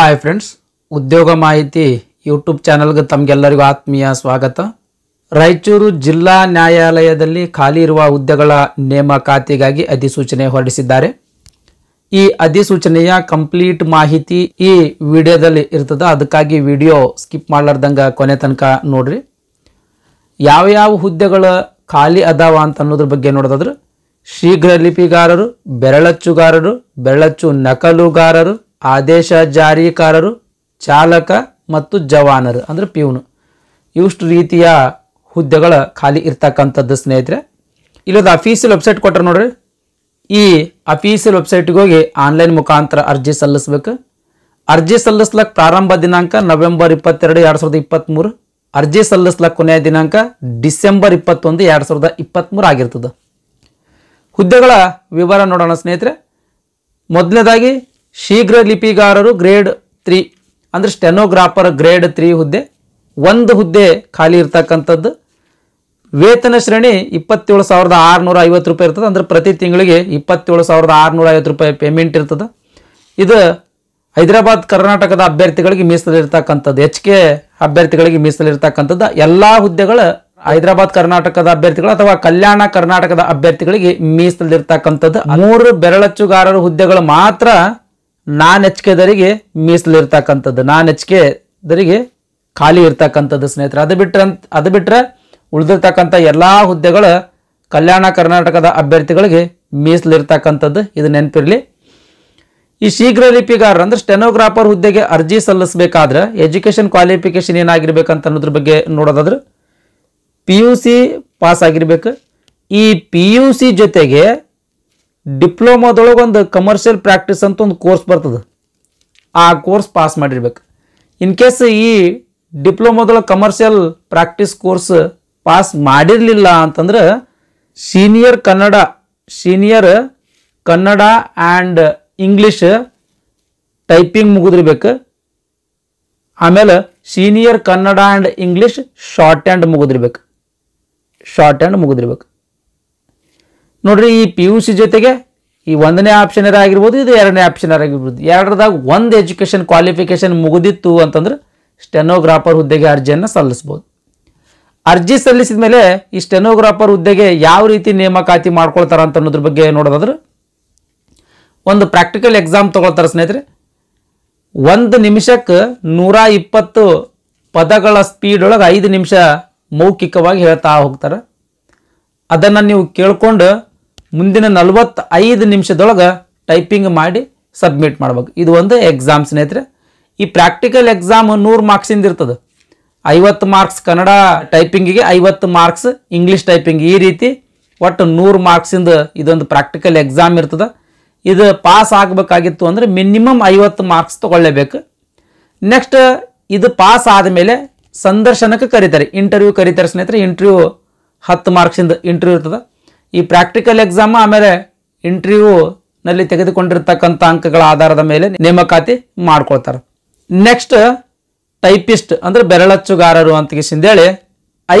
hi friends ಉದ್ಯೋಗ ಮಾಹಿತಿ YouTube ಚಾನಲ್ಗೆ ತಮಗೆಲ್ಲರಿಗೂ ಆತ್ಮೀಯ ಸ್ವಾಗತ ರಾಯಚೂರು ಜಿಲ್ಲಾ ನ್ಯಾಯಾಲಯದಲ್ಲಿ ಖಾಲಿ ಇರುವ ಹುದ್ದೆಗಳ ನೇಮಕಾತಿಗಾಗಿ ಅಧಿಸೂಚನೆ ಹೊರಡಿಸಿದ್ದಾರೆ ಈ ಅಧಿಸೂಚನೆಯ ಕಂಪ್ಲೀಟ್ ಮಾಹಿತಿ ಈ ವಿಡಿಯೋದಲ್ಲಿ ಇರ್ತದೆ ಅದಕ್ಕಾಗಿ ವಿಡಿಯೋ ಸ್ಕಿಪ್ ಮಾಡಲಾರ್ದಂಗೆ ಕೊನೆ ತನಕ ನೋಡ್ರಿ ಯಾವ ಯಾವ ಹುದ್ದೆಗಳ ಖಾಲಿ ಅದಾವ ಅಂತ ಅನ್ನೋದ್ರ ಬಗ್ಗೆ ನೋಡೋದಾದ್ರೆ ಶೀಘ್ರ ಲಿಪಿಗಾರರು ಬೆರಳಚ್ಚುಗಾರರು ಬೆರಳಚ್ಚು ನಕಲುಗಾರರು ಆದೇಶ ಜಾರಿಕಾರರು ಚಾಲಕ ಮತ್ತು ಜವಾನರು ಅಂದರೆ ಪಿಯೂನು ಇವಷ್ಟು ರೀತಿಯ ಹುದ್ದೆಗಳ ಖಾಲಿ ಇರ್ತಕ್ಕಂಥದ್ದು ಸ್ನೇಹಿತರೆ ಇಲ್ಲದ ಅಫೀಸಿಯಲ್ ವೆಬ್ಸೈಟ್ ಕೊಟ್ಟರೆ ನೋಡ್ರಿ ಈ ಅಫೀಸಿಯಲ್ ವೆಬ್ಸೈಟ್ಗೆ ಹೋಗಿ ಆನ್ಲೈನ್ ಮುಖಾಂತರ ಅರ್ಜಿ ಸಲ್ಲಿಸ್ಬೇಕು ಅರ್ಜಿ ಸಲ್ಲಿಸ್ಲಕ್ಕೆ ಪ್ರಾರಂಭ ದಿನಾಂಕ ನವೆಂಬರ್ ಇಪ್ಪತ್ತೆರಡು ಎರಡು ಸಾವಿರದ ಇಪ್ಪತ್ತ್ಮೂರು ಅರ್ಜಿ ಸಲ್ಲಿಸ್ಲಕ್ಕೆ ಕೊನೆಯ ದಿನಾಂಕ ಡಿಸೆಂಬರ್ ಇಪ್ಪತ್ತೊಂದು ಎರಡು ಸಾವಿರದ ಇಪ್ಪತ್ತ್ಮೂರು ಆಗಿರ್ತದೆ ಹುದ್ದೆಗಳ ವಿವರ ನೋಡೋಣ ಸ್ನೇಹಿತರೆ ಮೊದಲನೇದಾಗಿ ಶೀಘ್ರ ಲಿಪಿಗಾರರು ಗ್ರೇಡ್ ತ್ರೀ ಅಂದರೆ ಸ್ಟೆನೋಗ್ರಾಫರ್ ಗ್ರೇಡ್ ತ್ರೀ ಹುದ್ದೆ ಒಂದು ಹುದ್ದೆ ಖಾಲಿ ಇರ್ತಕ್ಕಂಥದ್ದು ವೇತನ ಶ್ರೇಣಿ ಇಪ್ಪತ್ತೇಳು ಸಾವಿರದ ಆರುನೂರ ಐವತ್ತು ರೂಪಾಯಿ ಇರ್ತದೆ ಅಂದರೆ ಪ್ರತಿ ತಿಂಗಳಿಗೆ ಇಪ್ಪತ್ತೇಳು ಸಾವಿರದ ಆರುನೂರ ಐವತ್ತು ರೂಪಾಯಿ ಪೇಮೆಂಟ್ ಇರ್ತದೆ ಇದು ಹೈದರಾಬಾದ್ ಕರ್ನಾಟಕದ ಅಭ್ಯರ್ಥಿಗಳಿಗೆ ಮೀಸಲಿರ್ತಕ್ಕಂಥದ್ದು ಎಚ್ ಕೆ ಅಭ್ಯರ್ಥಿಗಳಿಗೆ ಮೀಸಲಿರ್ತಕ್ಕಂಥದ್ದು ಎಲ್ಲ ಹುದ್ದೆಗಳು ಹೈದರಾಬಾದ್ ಕರ್ನಾಟಕದ ಅಭ್ಯರ್ಥಿಗಳು ಅಥವಾ ಕಲ್ಯಾಣ ಕರ್ನಾಟಕದ ಅಭ್ಯರ್ಥಿಗಳಿಗೆ ಮೀಸಲಿರ್ತಕ್ಕಂಥದ್ದು ಮೂರು ಬೆರಳಚ್ಚುಗಾರರು ಹುದ್ದೆಗಳು ಮಾತ್ರ ನಾನ್ ಎಚ್ಕೆದರಿಗೆ ಮೀಸಲಿರ್ತಕ್ಕಂಥದ್ದು ನಾನ್ ದರಿಗೆ ಖಾಲಿ ಇರ್ತಕ್ಕಂಥದ್ದು ಸ್ನೇಹಿತರೆ ಅದು ಬಿಟ್ಟರೆ ಅದು ಬಿಟ್ಟರೆ ಉಳಿದಿರ್ತಕ್ಕಂಥ ಎಲ್ಲ ಹುದ್ದೆಗಳು ಕಲ್ಯಾಣ ಕರ್ನಾಟಕದ ಅಭ್ಯರ್ಥಿಗಳಿಗೆ ಮೀಸಲಿರ್ತಕ್ಕಂಥದ್ದು ಇದು ನೆನಪಿರಲಿ ಈ ಶೀಘ್ರ ಲಿಪಿಗಾರರು ಅಂದರೆ ಸ್ಟೆನೋಗ್ರಾಫರ್ ಹುದ್ದೆಗೆ ಅರ್ಜಿ ಸಲ್ಲಿಸಬೇಕಾದ್ರೆ ಎಜುಕೇಷನ್ ಕ್ವಾಲಿಫಿಕೇಷನ್ ಏನಾಗಿರ್ಬೇಕಂತ ಅನ್ನೋದ್ರ ಬಗ್ಗೆ ನೋಡೋದಾದ್ರೆ ಪಿ ಯು ಸಿ ಪಾಸ್ ಆಗಿರ್ಬೇಕು ಈ ಪಿ ಯು ಸಿ ಜೊತೆಗೆ ಡಿಪ್ಲೊಮಾದೊಳಗೆ ಒಂದು ಕಮರ್ಷಿಯಲ್ ಪ್ರಾಕ್ಟೀಸ್ ಅಂತ ಒಂದು ಕೋರ್ಸ್ ಬರ್ತದೆ ಆ ಕೋರ್ಸ್ ಪಾಸ್ ಮಾಡಿರ್ಬೇಕು ಇನ್ ಕೇಸ್ ಈ ಡಿಪ್ಲೊಮಾದೊಳಗೆ ಕಮರ್ಷಿಯಲ್ ಪ್ರಾಕ್ಟೀಸ್ ಕೋರ್ಸ್ ಪಾಸ್ ಮಾಡಿರಲಿಲ್ಲ ಅಂತಂದ್ರೆ senior Kannada senior Kannada and English typing ಮುಗಿದಿರ್ಬೇಕು ಆಮೇಲೆ senior Kannada and English short and ಮುಗಿದಿರ್ಬೇಕು ಶಾರ್ಟ್ ಆ್ಯಂಡ್ ಮುಗಿದಿರ್ಬೇಕು ನೋಡ್ರಿ ಈ ಪಿ ಯು ಸಿ ಜೊತೆಗೆ ಈ ಒಂದನೇ ಆಪ್ಷನರ್ ಆಗಿರ್ಬೋದು ಇದು ಎರಡನೇ ಆಪ್ಷನರ್ ಆಗಿರ್ಬೋದು ಎರಡರದಾಗ ಒಂದು ಎಜುಕೇಷನ್ ಕ್ವಾಲಿಫಿಕೇಷನ್ ಮುಗಿದಿತ್ತು ಅಂತಂದ್ರೆ ಸ್ಟೆನೋಗ್ರಾಫರ್ ಹುದ್ದೆಗೆ ಅರ್ಜಿಯನ್ನು ಸಲ್ಲಿಸ್ಬೋದು ಅರ್ಜಿ ಸಲ್ಲಿಸಿದ ಮೇಲೆ ಈ ಸ್ಟೆನೋಗ್ರಾಫರ್ ಹುದ್ದೆಗೆ ಯಾವ ರೀತಿ ನೇಮಕಾತಿ ಮಾಡ್ಕೊಳ್ತಾರ ಅಂತ ಅನ್ನೋದ್ರ ಬಗ್ಗೆ ನೋಡೋದಾದ್ರೆ ಒಂದು ಪ್ರಾಕ್ಟಿಕಲ್ ಎಕ್ಸಾಮ್ ತೊಗೊಳ್ತಾರೆ ಸ್ನೇಹಿತರೆ ಒಂದು ನಿಮಿಷಕ್ಕೆ ನೂರ ಇಪ್ಪತ್ತು ಪದಗಳ ಸ್ಪೀಡ್ ಒಳಗೆ ಐದು ನಿಮಿಷ ಮೌಖಿಕವಾಗಿ ಹೇಳ್ತಾ ಹೋಗ್ತಾರೆ ಅದನ್ನು ನೀವು ಕೇಳ್ಕೊಂಡು ಮುಂದಿನ ನಲವತ್ತೈದು ನಿಮಿಷದೊಳಗೆ ಟೈಪಿಂಗ್ ಮಾಡಿ ಸಬ್ಮಿಟ್ ಮಾಡ್ಬೇಕು ಇದು ಒಂದು ಎಕ್ಸಾಮ್ ಸ್ನೇಹಿತರೆ ಈ ಪ್ರಾಕ್ಟಿಕಲ್ ಎಕ್ಸಾಮ್ ನೂರು ಮಾರ್ಕ್ಸಿಂದ ಇರ್ತದೆ ಐವತ್ತು ಮಾರ್ಕ್ಸ್ ಕನ್ನಡ ಟೈಪಿಂಗಿಗೆ ಐವತ್ತು ಮಾರ್ಕ್ಸ್ ಇಂಗ್ಲೀಷ್ ಟೈಪಿಂಗ್ ಈ ರೀತಿ ಒಟ್ಟು ನೂರು ಮಾರ್ಕ್ಸಿಂದ ಇದೊಂದು ಪ್ರಾಕ್ಟಿಕಲ್ ಎಕ್ಸಾಮ್ ಇರ್ತದೆ ಇದು ಪಾಸ್ ಆಗಬೇಕಾಗಿತ್ತು ಅಂದರೆ ಮಿನಿಮಮ್ ಐವತ್ತು ಮಾರ್ಕ್ಸ್ ತೊಗೊಳ್ಳೇಬೇಕು ನೆಕ್ಸ್ಟ್ ಇದು ಪಾಸ್ ಆದಮೇಲೆ ಸಂದರ್ಶನಕ್ಕೆ ಕರೀತಾರೆ ಇಂಟರ್ವ್ಯೂ ಕರೀತಾರೆ ಸ್ನೇಹಿತರೆ ಇಂಟರ್ವ್ಯೂ ಹತ್ತು ಮಾರ್ಕ್ಸಿಂದ ಇಂಟರ್ವ್ಯೂ ಇರ್ತದೆ ಈ ಪ್ರಾಕ್ಟಿಕಲ್ ಎಕ್ಸಾಮ್ ಆಮೇಲೆ ನಲ್ಲಿ ತೆಗೆದುಕೊಂಡಿರ್ತಕ್ಕಂಥ ಅಂಕಗಳ ಆಧಾರದ ಮೇಲೆ ನೇಮಕಾತಿ ಮಾಡ್ಕೊಳ್ತಾರೆ ನೆಕ್ಸ್ಟ್ ಟೈಪಿಸ್ಟ್ ಅಂದ್ರೆ ಬೆರಳಚ್ಚುಗಾರರು ಅಂತ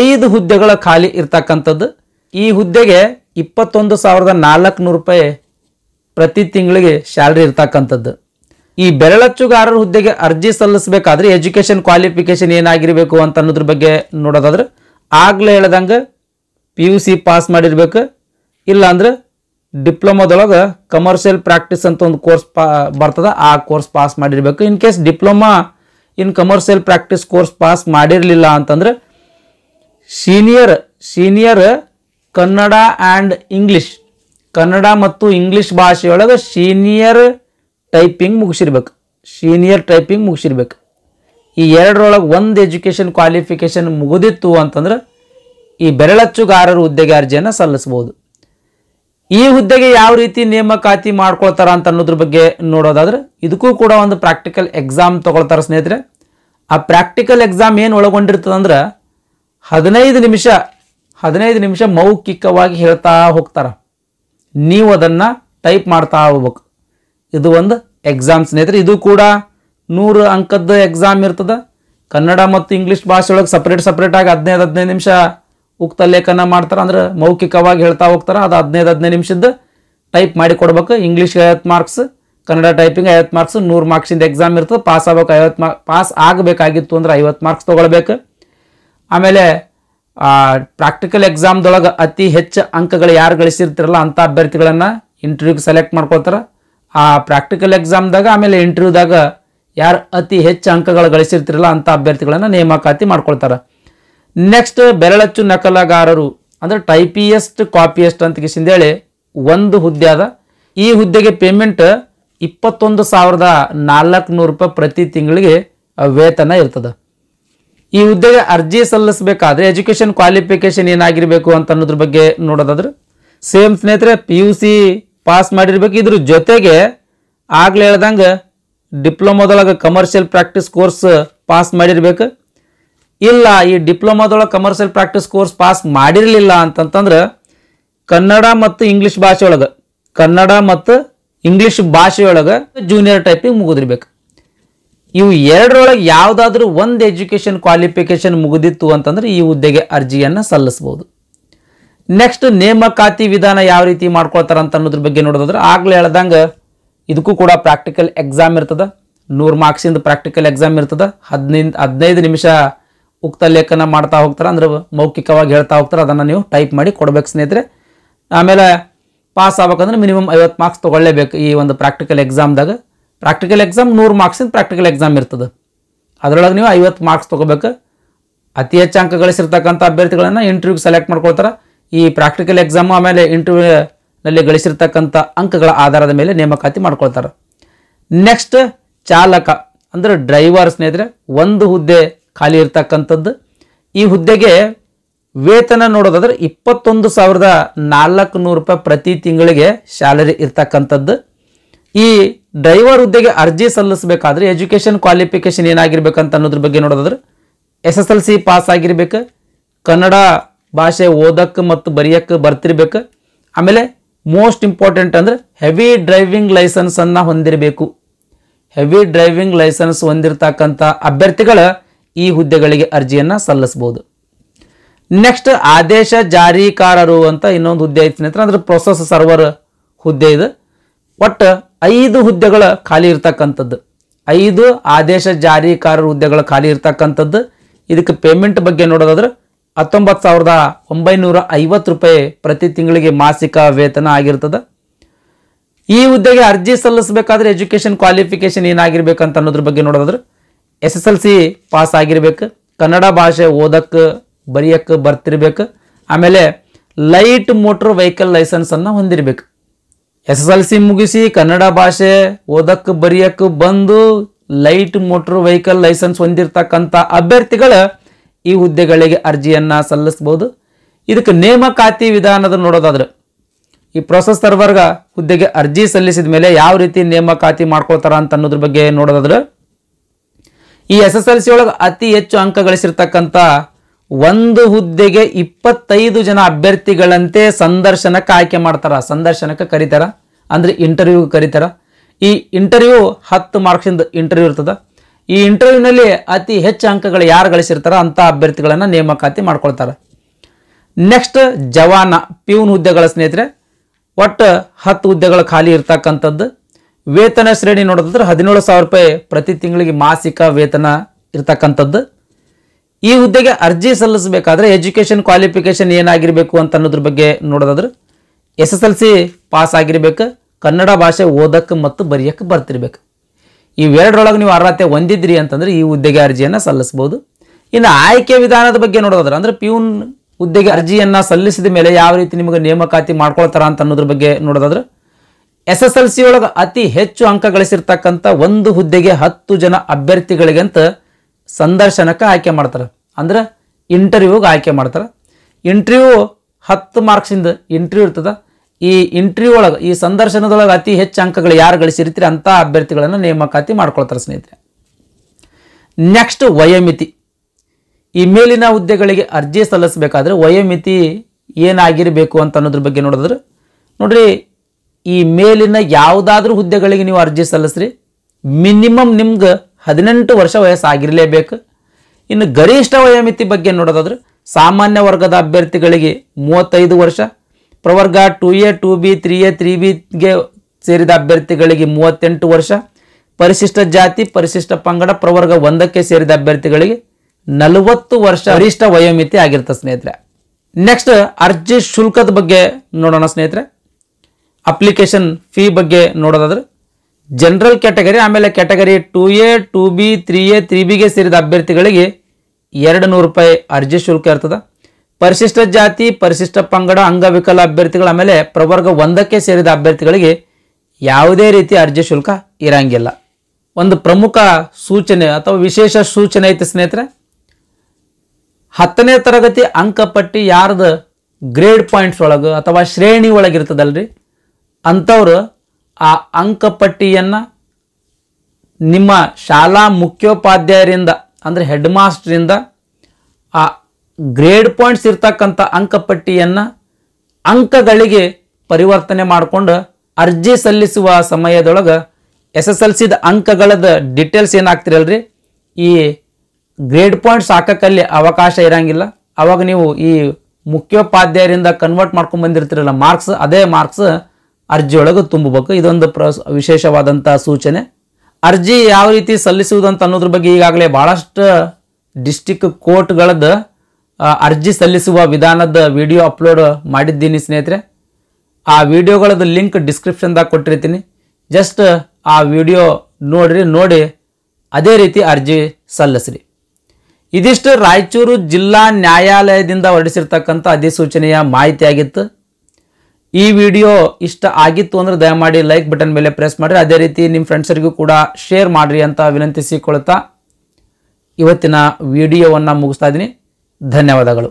ಐದು ಹುದ್ದೆಗಳ ಖಾಲಿ ಇರ್ತಕ್ಕಂಥದ್ದು ಈ ಹುದ್ದೆಗೆ ಇಪ್ಪತ್ತೊಂದು ಸಾವಿರದ ನೂರು ರೂಪಾಯಿ ಪ್ರತಿ ತಿಂಗಳಿಗೆ ಸ್ಯಾಲ್ರಿ ಇರ್ತಕ್ಕಂಥದ್ದು ಈ ಬೆರಳಚ್ಚುಗಾರರ ಹುದ್ದೆಗೆ ಅರ್ಜಿ ಸಲ್ಲಿಸಬೇಕಾದ್ರೆ ಎಜುಕೇಷನ್ ಕ್ವಾಲಿಫಿಕೇಷನ್ ಏನಾಗಿರಬೇಕು ಅಂತ ಅನ್ನೋದ್ರ ಬಗ್ಗೆ ನೋಡೋದಾದ್ರೆ ಆಗಲೇ ಹೇಳ್ದಂಗೆ ಪಿ ಯು ಸಿ ಪಾಸ್ ಮಾಡಿರ್ಬೇಕು ಇಲ್ಲಾಂದ್ರೆ ಡಿಪ್ಲೊಮಾದೊಳಗೆ ಕಮರ್ಷಿಯಲ್ ಪ್ರಾಕ್ಟೀಸ್ ಅಂತ ಒಂದು ಕೋರ್ಸ್ ಪಾ ಬರ್ತದ ಆ ಕೋರ್ಸ್ ಪಾಸ್ ಮಾಡಿರಬೇಕು in case diploma in commercial practice course pass ಮಾಡಿರಲಿಲ್ಲ ಅಂತಂದ್ರೆ senior senior Kannada and English Kannada ಮತ್ತು ಇಂಗ್ಲೀಷ್ ಭಾಷೆಯೊಳಗೆ ಸೀನಿಯರ್ ಟೈಪಿಂಗ್ ಮುಗಿಸಿರ್ಬೇಕು ಸೀನಿಯರ್ ಟೈಪಿಂಗ್ ಮುಗಿಸಿರ್ಬೇಕು ಈ ಎರಡರೊಳಗೆ ಒಂದು ಎಜುಕೇಷನ್ ಕ್ವಾಲಿಫಿಕೇಷನ್ ಮುಗಿದಿತ್ತು ಅಂತಂದ್ರೆ ಈ ಬೆರಳಚ್ಚುಗಾರರು ಉದ್ಯೋಗ ಅರ್ಜಿಯನ್ನು ಸಲ್ಲಿಸ್ಬೋದು ಈ ಹುದ್ದೆಗೆ ಯಾವ ರೀತಿ ನೇಮಕಾತಿ ಮಾಡ್ಕೊಳ್ತಾರ ಅಂತ ಅನ್ನೋದ್ರ ಬಗ್ಗೆ ನೋಡೋದಾದ್ರೆ ಇದಕ್ಕೂ ಕೂಡ ಒಂದು ಪ್ರಾಕ್ಟಿಕಲ್ ಎಕ್ಸಾಮ್ ತಗೊಳ್ತಾರೆ ಸ್ನೇಹಿತರೆ ಆ ಪ್ರಾಕ್ಟಿಕಲ್ ಎಕ್ಸಾಮ್ ಏನು ಅಂದ್ರೆ ಹದಿನೈದು ನಿಮಿಷ ಹದಿನೈದು ನಿಮಿಷ ಮೌಖಿಕವಾಗಿ ಹೇಳ್ತಾ ಹೋಗ್ತಾರೆ ನೀವು ಅದನ್ನು ಟೈಪ್ ಮಾಡ್ತಾ ಹೋಗ್ಬೇಕು ಇದು ಒಂದು ಎಕ್ಸಾಮ್ ಸ್ನೇಹಿತರೆ ಇದು ಕೂಡ ನೂರು ಅಂಕದ ಎಕ್ಸಾಮ್ ಇರ್ತದೆ ಕನ್ನಡ ಮತ್ತು ಇಂಗ್ಲೀಷ್ ಒಳಗೆ ಸಪ್ರೇಟ್ ಸಪ್ರೇಟಾಗಿ ಹದಿನೈದು ಹದಿನೈದು ನಿಮಿಷ ಉಕ್ತ ಲೇಖನ ಮಾಡ್ತಾರೆ ಅಂದ್ರೆ ಮೌಖಿಕವಾಗಿ ಹೇಳ್ತಾ ಹೋಗ್ತಾರೆ ಅದು ಹದಿನೈದು ಹದಿನೈದು ನಿಮಿಷದ ಟೈಪ್ ಮಾಡಿ ಕೊಡ್ಬೇಕು ಇಂಗ್ಲೀಷ್ ಐವತ್ತು ಮಾರ್ಕ್ಸ್ ಕನ್ನಡ ಟೈಪಿಂಗ್ ಐವತ್ತು ಮಾರ್ಕ್ಸ್ ನೂರು ಮಾರ್ಕ್ಸಿಂದ ಎಕ್ಸಾಮ್ ಇರ್ತದೆ ಪಾಸ್ ಆಗ್ಬೇಕು ಐವತ್ತು ಮಾರ್ಕ್ ಪಾಸ್ ಆಗಬೇಕಾಗಿತ್ತು ಅಂದ್ರೆ ಐವತ್ತು ಮಾರ್ಕ್ಸ್ ತೊಗೊಳ್ಬೇಕು ಆಮೇಲೆ ಪ್ರಾಕ್ಟಿಕಲ್ ಎಕ್ಸಾಮ್ದೊಳಗೆ ಅತಿ ಹೆಚ್ಚು ಅಂಕಗಳು ಯಾರು ಗಳಿಸಿರ್ತಿರಲ್ಲ ಅಂಥ ಅಭ್ಯರ್ಥಿಗಳನ್ನು ಇಂಟರ್ವ್ಯೂಗೆ ಸೆಲೆಕ್ಟ್ ಮಾಡ್ಕೊಳ್ತಾರೆ ಆ ಪ್ರಾಕ್ಟಿಕಲ್ ಎಕ್ಸಾಮ್ದಾಗ ಆಮೇಲೆ ಇಂಟರ್ವ್ಯೂದಾಗ ಯಾರು ಅತಿ ಹೆಚ್ಚು ಅಂಕಗಳು ಗಳಿಸಿರ್ತಿರಲ್ಲ ಅಂಥ ಅಭ್ಯರ್ಥಿಗಳನ್ನು ನೇಮಕಾತಿ ಮಾಡ್ಕೊಳ್ತಾರೆ ನೆಕ್ಸ್ಟ್ ಬೆರಳಚ್ಚು ನಕಲಗಾರರು ಅಂದರೆ ಟೈಪಿಯಸ್ಟ್ ಕಾಪಿಯಸ್ಟ್ ಅಂತ ಕಿಸಿಂದೇಳಿ ಒಂದು ಹುದ್ದೆ ಅದ ಈ ಹುದ್ದೆಗೆ ಪೇಮೆಂಟ್ ಇಪ್ಪತ್ತೊಂದು ಸಾವಿರದ ನೂರು ರೂಪಾಯಿ ಪ್ರತಿ ತಿಂಗಳಿಗೆ ವೇತನ ಇರ್ತದೆ ಈ ಹುದ್ದೆಗೆ ಅರ್ಜಿ ಸಲ್ಲಿಸಬೇಕಾದ್ರೆ ಎಜುಕೇಷನ್ ಕ್ವಾಲಿಫಿಕೇಷನ್ ಏನಾಗಿರಬೇಕು ಅಂತ ಅನ್ನೋದ್ರ ಬಗ್ಗೆ ನೋಡೋದಾದ್ರೆ ಸೇಮ್ ಸ್ನೇಹಿತರೆ ಪಿ ಯು ಸಿ ಪಾಸ್ ಮಾಡಿರ್ಬೇಕು ಇದ್ರ ಜೊತೆಗೆ ಆಗ್ಲೇ ಹೇಳ್ದಂಗೆ ಡಿಪ್ಲೊಮಾದೊಳಗೆ ಕಮರ್ಷಿಯಲ್ ಪ್ರಾಕ್ಟೀಸ್ ಕೋರ್ಸ್ ಪಾಸ್ ಮಾಡಿರ್ಬೇಕು ಇಲ್ಲ ಈ ಡಿಪ್ಲೊಮಾದೊಳಗೆ ಕಮರ್ಷಿಯಲ್ ಪ್ರಾಕ್ಟೀಸ್ ಕೋರ್ಸ್ ಪಾಸ್ ಮಾಡಿರಲಿಲ್ಲ ಅಂತಂತಂದ್ರೆ ಕನ್ನಡ ಮತ್ತು ಇಂಗ್ಲೀಷ್ ಭಾಷೆಯೊಳಗೆ ಕನ್ನಡ ಮತ್ತು ಇಂಗ್ಲೀಷ್ ಭಾಷೆಯೊಳಗೆ ಜೂನಿಯರ್ ಟೈಪಿಗೆ ಮುಗಿದಿರ್ಬೇಕು ಇವು ಎರಡರೊಳಗೆ ಯಾವುದಾದ್ರೂ ಒಂದು ಎಜುಕೇಷನ್ ಕ್ವಾಲಿಫಿಕೇಷನ್ ಮುಗಿದಿತ್ತು ಅಂತಂದ್ರೆ ಈ ಹುದ್ದೆಗೆ ಅರ್ಜಿಯನ್ನು ಸಲ್ಲಿಸ್ಬೋದು ನೆಕ್ಸ್ಟ್ ನೇಮಕಾತಿ ವಿಧಾನ ಯಾವ ರೀತಿ ಮಾಡ್ಕೊಳ್ತಾರೆ ಅಂತ ಅನ್ನೋದ್ರ ಬಗ್ಗೆ ನೋಡೋದಾದ್ರೆ ಆಗಲೇ ಹೇಳ್ದಂಗೆ ಇದಕ್ಕೂ ಕೂಡ ಪ್ರಾಕ್ಟಿಕಲ್ ಎಕ್ಸಾಮ್ ಇರ್ತದೆ ನೂರು ಮಾರ್ಕ್ಸಿಂದ ಪ್ರಾಕ್ಟಿಕಲ್ ಎಕ್ಸಾಮ್ ಇರ್ತದೆ ಹದಿನೈದು ಹದಿನೈದು ನಿಮಿಷ ಉಕ್ತ ಲೇಖನ ಮಾಡ್ತಾ ಹೋಗ್ತಾರೆ ಅಂದ್ರೆ ಮೌಖಿಕವಾಗಿ ಹೇಳ್ತಾ ಹೋಗ್ತಾರೆ ಅದನ್ನು ನೀವು ಟೈಪ್ ಮಾಡಿ ಕೊಡಬೇಕು ಸ್ನೇಹಿತರೆ ಆಮೇಲೆ ಪಾಸ್ ಆಗ್ಬೇಕಂದ್ರೆ ಮಿನಿಮಮ್ ಐವತ್ತು ಮಾರ್ಕ್ಸ್ ತೊಗೊಳ್ಳೇಬೇಕು ಈ ಒಂದು ಪ್ರಾಕ್ಟಿಕಲ್ ಎಕ್ಸಾಮ್ದಾಗ ಪ್ರಾಕ್ಟಿಕಲ್ ಎಕ್ಸಾಮ್ ನೂರು ಮಾರ್ಕ್ಸಿಂದ ಪ್ರಾಕ್ಟಿಕಲ್ ಎಕ್ಸಾಮ್ ಇರ್ತದೆ ಅದರೊಳಗೆ ನೀವು ಐವತ್ತು ಮಾರ್ಕ್ಸ್ ತೊಗೋಬೇಕು ಅತಿ ಹೆಚ್ಚು ಅಂಕ ಗಳಿಸಿರ್ತಕ್ಕಂಥ ಅಭ್ಯರ್ಥಿಗಳನ್ನು ಇಂಟರ್ವ್ಯೂಗೆ ಸೆಲೆಕ್ಟ್ ಮಾಡ್ಕೊಳ್ತಾರೆ ಈ ಪ್ರಾಕ್ಟಿಕಲ್ ಎಕ್ಸಾಮ್ ಆಮೇಲೆ ಇಂಟರ್ವ್ಯೂನಲ್ಲಿ ಗಳಿಸಿರ್ತಕ್ಕಂಥ ಅಂಕಗಳ ಆಧಾರದ ಮೇಲೆ ನೇಮಕಾತಿ ಮಾಡ್ಕೊಳ್ತಾರೆ ನೆಕ್ಸ್ಟ್ ಚಾಲಕ ಅಂದರೆ ಡ್ರೈವರ್ ಸ್ನೇಹಿತರೆ ಒಂದು ಹುದ್ದೆ ಖಾಲಿ ಇರ್ತಕ್ಕಂಥದ್ದು ಈ ಹುದ್ದೆಗೆ ವೇತನ ನೋಡೋದಾದ್ರೆ ಇಪ್ಪತ್ತೊಂದು ಸಾವಿರದ ನಾಲ್ಕು ನೂರು ರೂಪಾಯಿ ಪ್ರತಿ ತಿಂಗಳಿಗೆ ಸ್ಯಾಲರಿ ಇರ್ತಕ್ಕಂಥದ್ದು ಈ ಡ್ರೈವರ್ ಹುದ್ದೆಗೆ ಅರ್ಜಿ ಸಲ್ಲಿಸಬೇಕಾದ್ರೆ ಎಜುಕೇಷನ್ ಕ್ವಾಲಿಫಿಕೇಷನ್ ಏನಾಗಿರ್ಬೇಕಂತ ಅನ್ನೋದ್ರ ಬಗ್ಗೆ ನೋಡೋದಾದ್ರೆ S S L C pass ಆಗಿರ್ಬೇಕು ಕನ್ನಡ ಭಾಷೆ ಓದಕ್ಕೆ ಮತ್ತು ಬರೆಯಕ್ಕೆ ಬರ್ತಿರ್ಬೇಕು ಆಮೇಲೆ ಮೋಸ್ಟ್ ಇಂಪಾರ್ಟೆಂಟ್ ಅಂದರೆ ಹೆವಿ ಡ್ರೈವಿಂಗ್ ಲೈಸೆನ್ಸನ್ನು ಹೊಂದಿರಬೇಕು ಹೆವಿ ಡ್ರೈವಿಂಗ್ ಲೈಸೆನ್ಸ್ ಹೊಂದಿರತಕ್ಕಂಥ ಅಭ್ಯರ್ಥಿಗಳ ಈ ಹುದ್ದೆಗಳಿಗೆ ಅರ್ಜಿಯನ್ನು ಸಲ್ಲಿಸ್ಬೋದು ನೆಕ್ಸ್ಟ್ ಆದೇಶ ಜಾರಿಕಾರರು ಅಂತ ಇನ್ನೊಂದು ಹುದ್ದೆ ಐತಿ ಸ್ನೇಹಿತರೆ ಅಂದ್ರೆ ಪ್ರೊಸೆಸ್ ಸರ್ವರ್ ಹುದ್ದೆ ಇದು ಒಟ್ಟು ಐದು ಹುದ್ದೆಗಳು ಖಾಲಿ ಇರ್ತಕ್ಕಂಥದ್ದು ಐದು ಆದೇಶ ಜಾರಿಕಾರರ ಹುದ್ದೆಗಳು ಖಾಲಿ ಇರ್ತಕ್ಕಂಥದ್ದು ಇದಕ್ಕೆ ಪೇಮೆಂಟ್ ಬಗ್ಗೆ ನೋಡೋದಾದ್ರೆ ಹತ್ತೊಂಬತ್ತು ಸಾವಿರದ ಒಂಬೈನೂರ ಐವತ್ತು ರೂಪಾಯಿ ಪ್ರತಿ ತಿಂಗಳಿಗೆ ಮಾಸಿಕ ವೇತನ ಆಗಿರ್ತದೆ ಈ ಹುದ್ದೆಗೆ ಅರ್ಜಿ ಸಲ್ಲಿಸಬೇಕಾದ್ರೆ ಎಜುಕೇಷನ್ ಕ್ವಾಲಿಫಿಕೇಷನ್ ಏನಾಗಿರ್ಬೇಕಂತ ಅನ್ನೋದ್ರ ಬಗ್ಗೆ ನೋಡೋದಾದ್ರೆ S S L C pass ಆಗಿರ್ಬೇಕು ಕನ್ನಡ ಭಾಷೆ ಓದಕ್ಕೆ ಬರೆಯಕ್ಕೆ ಬರ್ತಿರ್ಬೇಕು ಆಮೇಲೆ ಲೈಟ್ ಮೋಟ್ರ್ ವೆಹಿಕಲ್ ಲೈಸೆನ್ಸನ್ನು ಹೊಂದಿರಬೇಕು ಎಸ್ ಎಸ್ ಎಲ್ ಸಿ ಮುಗಿಸಿ ಕನ್ನಡ ಭಾಷೆ ಓದಕ್ಕೆ ಬರೆಯಕ್ಕೆ ಬಂದು ಲೈಟ್ ಮೋಟ್ರ್ ವೆಹಿಕಲ್ ಲೈಸೆನ್ಸ್ ಹೊಂದಿರತಕ್ಕಂಥ ಅಭ್ಯರ್ಥಿಗಳು ಈ ಹುದ್ದೆಗಳಿಗೆ ಅರ್ಜಿಯನ್ನು ಸಲ್ಲಿಸ್ಬೋದು ಇದಕ್ಕೆ ನೇಮಕಾತಿ ವಿಧಾನದ ನೋಡೋದಾದ್ರೆ ಈ ಪ್ರೊಸೆಸರ್ವರ್ಗ ಹುದ್ದೆಗೆ ಅರ್ಜಿ ಸಲ್ಲಿಸಿದ ಮೇಲೆ ಯಾವ ರೀತಿ ನೇಮಕಾತಿ ಮಾಡ್ಕೊಳ್ತಾರ ಅಂತ ಅನ್ನೋದ್ರ ಬಗ್ಗೆ ನೋಡೋದಾದ್ರೆ ಈ ಎಸ್ ಎಸ್ ಎಲ್ ಸಿ ಒಳಗೆ ಅತಿ ಹೆಚ್ಚು ಅಂಕ ಗಳಿಸಿರ್ತಕ್ಕಂಥ ಒಂದು ಹುದ್ದೆಗೆ ಇಪ್ಪತ್ತೈದು ಜನ ಅಭ್ಯರ್ಥಿಗಳಂತೆ ಸಂದರ್ಶನಕ್ಕೆ ಆಯ್ಕೆ ಮಾಡ್ತಾರ ಸಂದರ್ಶನಕ್ಕೆ ಕರೀತಾರ ಅಂದರೆ ಇಂಟರ್ವ್ಯೂ ಕರೀತಾರ ಈ ಇಂಟರ್ವ್ಯೂ ಹತ್ತು ಮಾರ್ಕ್ಸಿಂದ ಇಂಟರ್ವ್ಯೂ ಇರ್ತದೆ ಈ ಇಂಟರ್ವ್ಯೂನಲ್ಲಿ ಅತಿ ಹೆಚ್ಚು ಅಂಕಗಳು ಯಾರು ಗಳಿಸಿರ್ತಾರ ಅಂತ ಅಭ್ಯರ್ಥಿಗಳನ್ನು ನೇಮಕಾತಿ ಮಾಡ್ಕೊಳ್ತಾರೆ ನೆಕ್ಸ್ಟ್ ಜವಾನ ಪ್ಯೂನ್ ಹುದ್ದೆಗಳ ಸ್ನೇಹಿತರೆ ಒಟ್ಟು ಹತ್ತು ಹುದ್ದೆಗಳು ಖಾಲಿ ಇರ್ತಕ್ಕಂಥದ್ದು ವೇತನ ಶ್ರೇಣಿ ನೋಡೋದಾದ್ರೆ ಹದಿನೇಳು ಸಾವಿರ ರೂಪಾಯಿ ಪ್ರತಿ ತಿಂಗಳಿಗೆ ಮಾಸಿಕ ವೇತನ ಇರತಕ್ಕಂಥದ್ದು ಈ ಹುದ್ದೆಗೆ ಅರ್ಜಿ ಸಲ್ಲಿಸಬೇಕಾದ್ರೆ ಎಜುಕೇಷನ್ ಕ್ವಾಲಿಫಿಕೇಷನ್ ಏನಾಗಿರಬೇಕು ಅಂತ ಅನ್ನೋದ್ರ ಬಗ್ಗೆ ನೋಡೋದಾದ್ರೆ S S L C pass ಆಗಿರ್ಬೇಕು ಕನ್ನಡ ಭಾಷೆ ಓದಕ್ಕೆ ಮತ್ತು ಬರೆಯಕ್ಕೆ ಬರ್ತಿರ್ಬೇಕು ಇವೆರಡರೊಳಗೆ ನೀವು ಅರ್ಹತೆ ಹೊಂದಿದ್ರಿ ಅಂತಂದರೆ ಈ ಹುದ್ದೆಗೆ ಅರ್ಜಿಯನ್ನು ಸಲ್ಲಿಸ್ಬೋದು ಇನ್ನು ಆಯ್ಕೆ ವಿಧಾನದ ಬಗ್ಗೆ ನೋಡೋದಾದ್ರೆ ಅಂದರೆ ಪಿಯೂನ್ ಹುದ್ದೆಗೆ ಅರ್ಜಿಯನ್ನು ಸಲ್ಲಿಸಿದ ಮೇಲೆ ಯಾವ ರೀತಿ ನಿಮಗೆ ನೇಮಕಾತಿ ಮಾಡ್ಕೊಳ್ತಾರ ಅಂತ ಅನ್ನೋದ್ರ ಬಗ್ಗೆ ನೋಡೋದಾದ್ರೆ ಎಸ್ ಎಸ್ ಎಲ್ ಸಿ ಒಳಗೆ ಅತಿ ಹೆಚ್ಚು ಅಂಕ ಗಳಿಸಿರ್ತಕ್ಕಂಥ ಒಂದು ಹುದ್ದೆಗೆ ಹತ್ತು ಜನ ಅಭ್ಯರ್ಥಿಗಳಿಗಂತ ಸಂದರ್ಶನಕ್ಕೆ ಆಯ್ಕೆ ಮಾಡ್ತಾರೆ ಅಂದ್ರೆ ಇಂಟರ್ವ್ಯೂಗೆ ಆಯ್ಕೆ ಮಾಡ್ತಾರೆ ಇಂಟರ್ವ್ಯೂ ಹತ್ತು ಮಾರ್ಕ್ಸಿಂದ ಇಂಟರ್ವ್ಯೂ ಇರ್ತದೆ ಈ ಇಂಟರ್ವ್ಯೂ ಒಳಗೆ ಈ ಸಂದರ್ಶನದೊಳಗೆ ಅತಿ ಹೆಚ್ಚು ಅಂಕಗಳು ಯಾರು ಗಳಿಸಿರ್ತೀರಿ ಅಂತ ಅಭ್ಯರ್ಥಿಗಳನ್ನು ನೇಮಕಾತಿ ಮಾಡ್ಕೊಳ್ತಾರೆ ಸ್ನೇಹಿತರೆ ನೆಕ್ಸ್ಟ್ ವಯೋಮಿತಿ ಈ ಮೇಲಿನ ಹುದ್ದೆಗಳಿಗೆ ಅರ್ಜಿ ಸಲ್ಲಿಸಬೇಕಾದ್ರೆ ವಯೋಮಿತಿ ಏನಾಗಿರಬೇಕು ಅಂತ ಅನ್ನೋದ್ರ ಬಗ್ಗೆ ನೋಡಿದ್ರೆ ನೋಡ್ರಿ ಈ ಮೇಲಿನ ಯಾವುದಾದ್ರೂ ಹುದ್ದೆಗಳಿಗೆ ನೀವು ಅರ್ಜಿ ಸಲ್ಲಿಸ್ರಿ ಮಿನಿಮಮ್ ನಿಮ್ಗೆ ಹದಿನೆಂಟು ವರ್ಷ ವಯಸ್ಸಾಗಿರಲೇಬೇಕು ಇನ್ನು ಗರಿಷ್ಠ ವಯೋಮಿತಿ ಬಗ್ಗೆ ನೋಡೋದಾದ್ರೆ ಸಾಮಾನ್ಯ ವರ್ಗದ ಅಭ್ಯರ್ಥಿಗಳಿಗೆ ಮೂವತ್ತೈದು ವರ್ಷ ಪ್ರವರ್ಗ two A two B three A three ಬಿಗೆ ಸೇರಿದ ಅಭ್ಯರ್ಥಿಗಳಿಗೆ ಮೂವತ್ತೆಂಟು ವರ್ಷ ಪರಿಶಿಷ್ಟ ಜಾತಿ ಪರಿಶಿಷ್ಟ ಪಂಗಡ ಪ್ರವರ್ಗ ಒಂದಕ್ಕೆ ಸೇರಿದ ಅಭ್ಯರ್ಥಿಗಳಿಗೆ ನಲವತ್ತು ವರ್ಷ ಗರಿಷ್ಠ ವಯೋಮಿತಿ ಆಗಿರ್ತದೆ ಸ್ನೇಹಿತರೆ ನೆಕ್ಸ್ಟ್ ಅರ್ಜಿ ಶುಲ್ಕದ ಬಗ್ಗೆ ನೋಡೋಣ ಸ್ನೇಹಿತರೆ ಅಪ್ಲಿಕೇಶನ್ ಫೀ ಬಗ್ಗೆ ನೋಡೋದಾದ್ರೆ ಜನರಲ್ ಕ್ಯಾಟಗರಿ ಆಮೇಲೆ category two A two B three A three ಬಿಗೆ ಸೇರಿದ ಅಭ್ಯರ್ಥಿಗಳಿಗೆ ಎರಡು ನೂರು ರೂಪಾಯಿ ಅರ್ಜಿ ಶುಲ್ಕ ಇರ್ತದೆ ಪರಿಶಿಷ್ಟ ಜಾತಿ ಪರಿಶಿಷ್ಟ ಪಂಗಡ ಅಂಗವಿಕಲ ಅಭ್ಯರ್ಥಿಗಳ ಆಮೇಲೆ ಪ್ರವರ್ಗ ಒಂದಕ್ಕೆ ಸೇರಿದ ಅಭ್ಯರ್ಥಿಗಳಿಗೆ ಯಾವುದೇ ರೀತಿ ಅರ್ಜಿ ಶುಲ್ಕ ಇರಂಗಿಲ್ಲ ಒಂದು ಪ್ರಮುಖ ಸೂಚನೆ ಅಥವಾ ವಿಶೇಷ ಸೂಚನೆ ಐತೆ ಸ್ನೇಹಿತರೆ ಹತ್ತನೇ ತರಗತಿ ಅಂಕಪಟ್ಟಿ ಯಾರದ ಗ್ರೇಡ್ ಪಾಯಿಂಟ್ಸ್ ಒಳಗೆ ಅಥವಾ ಶ್ರೇಣಿ ಒಳಗಿರ್ತದಲ್ರಿ ಅಂಥವ್ರು ಆ ಅಂಕಪಟ್ಟಿಯನ್ನು ನಿಮ್ಮ ಶಾಲಾ ಮುಖ್ಯೋಪಾಧ್ಯಾಯರಿಂದ ಅಂದರೆ ಹೆಡ್ ಮಾಸ್ಟ್ರಿಂದ ಆ ಗ್ರೇಡ್ ಪಾಯಿಂಟ್ಸ್ ಇರ್ತಕ್ಕಂಥ ಅಂಕಪಟ್ಟಿಯನ್ನು ಅಂಕಗಳಿಗೆ ಪರಿವರ್ತನೆ ಮಾಡಿಕೊಂಡು ಅರ್ಜಿ ಸಲ್ಲಿಸುವ ಸಮಯದೊಳಗೆ ಎಸ್ ಎಸ್ ಎಲ್ ಸಿದ ಅಂಕಗಳದ ಡಿಟೇಲ್ಸ್ ಏನಾಗ್ತಿರಲ್ರಿ ಈ ಗ್ರೇಡ್ ಪಾಯಿಂಟ್ಸ್ ಹಾಕಕ್ಕಲ್ಲಿ ಅವಕಾಶ ಇರಂಗಿಲ್ಲ ಅವಾಗ ನೀವು ಈ ಮುಖ್ಯೋಪಾಧ್ಯಾಯರಿಂದ ಕನ್ವರ್ಟ್ ಮಾಡ್ಕೊಂಡು ಬಂದಿರ್ತಿರಲ್ಲ ಮಾರ್ಕ್ಸ್ ಅದೇ ಮಾರ್ಕ್ಸ್ ಅರ್ಜಿಯೊಳಗೆ ತುಂಬಬೇಕು ಇದೊಂದು ಪ್ರ ವಿಶೇಷವಾದಂಥ ಸೂಚನೆ ಅರ್ಜಿ ಯಾವ ರೀತಿ ಸಲ್ಲಿಸುವುದಂತ ಅನ್ನೋದ್ರ ಬಗ್ಗೆ ಈಗಾಗಲೇ ಭಾಳಷ್ಟು ಡಿಸ್ಟಿಕ್ ಕೋರ್ಟ್ಗಳದ್ದು ಅರ್ಜಿ ಸಲ್ಲಿಸುವ ವಿಧಾನದ ವಿಡಿಯೋ ಅಪ್ಲೋಡ್ ಮಾಡಿದ್ದೀನಿ ಸ್ನೇಹಿತರೆ ಆ ವಿಡಿಯೋಗಳದ್ದು ಲಿಂಕ್ ಡಿಸ್ಕ್ರಿಪ್ಷನ್ದಾಗ ಕೊಟ್ಟಿರ್ತೀನಿ ಜಸ್ಟ್ ಆ ವಿಡಿಯೋ ನೋಡ್ರಿ ನೋಡಿ ಅದೇ ರೀತಿ ಅರ್ಜಿ ಸಲ್ಲಿಸ್ರಿ ಇದಿಷ್ಟು ರಾಯಚೂರು ಜಿಲ್ಲಾ ನ್ಯಾಯಾಲಯದಿಂದ ಹೊರಡಿಸಿರ್ತಕ್ಕಂಥ ಅಧಿಸೂಚನೆಯ ಮಾಹಿತಿಯಾಗಿತ್ತು ಈ ವಿಡಿಯೋ ಇಷ್ಟ ಆಗಿತ್ತು ಅಂದ್ರೆ ದಯಮಾಡಿ ಲೈಕ್ ಬಟನ್ ಮೇಲೆ ಪ್ರೆಸ್ ಮಾಡಿರಿ ಅದೇ ರೀತಿ ನಿಮ್ಮ ಫ್ರೆಂಡ್ಸರಿಗೂ ಕೂಡ ಶೇರ್ ಮಾಡಿರಿ ಅಂತ ವಿನಂತಿಸಿಕೊಳ್ತಾ ಇವತ್ತಿನ ವಿಡಿಯೋವನ್ನು ಮುಗಿಸ್ತಾ ಇದ್ದೀನಿ ಧನ್ಯವಾದಗಳು